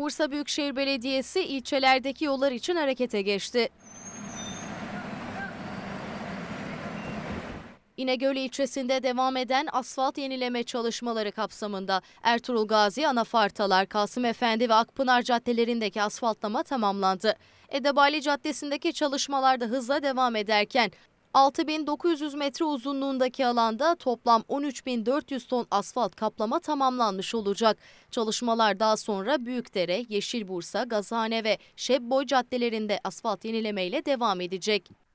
Bursa Büyükşehir Belediyesi ilçelerdeki yollar için harekete geçti. İnegöl ilçesinde devam eden asfalt yenileme çalışmaları kapsamında Ertuğrul Gazi, Anafartalar, Kasım Efendi ve Akpınar caddelerindeki asfaltlama tamamlandı. Edebali Caddesi'ndeki çalışmalar da hızla devam ederken 6900 metre uzunluğundaki alanda toplam 13400 ton asfalt kaplama tamamlanmış olacak. Çalışmalar daha sonra Büyükdere, Yeşilbursa, Gazhane ve Şebboy caddelerinde asfalt yenilemeyle devam edecek.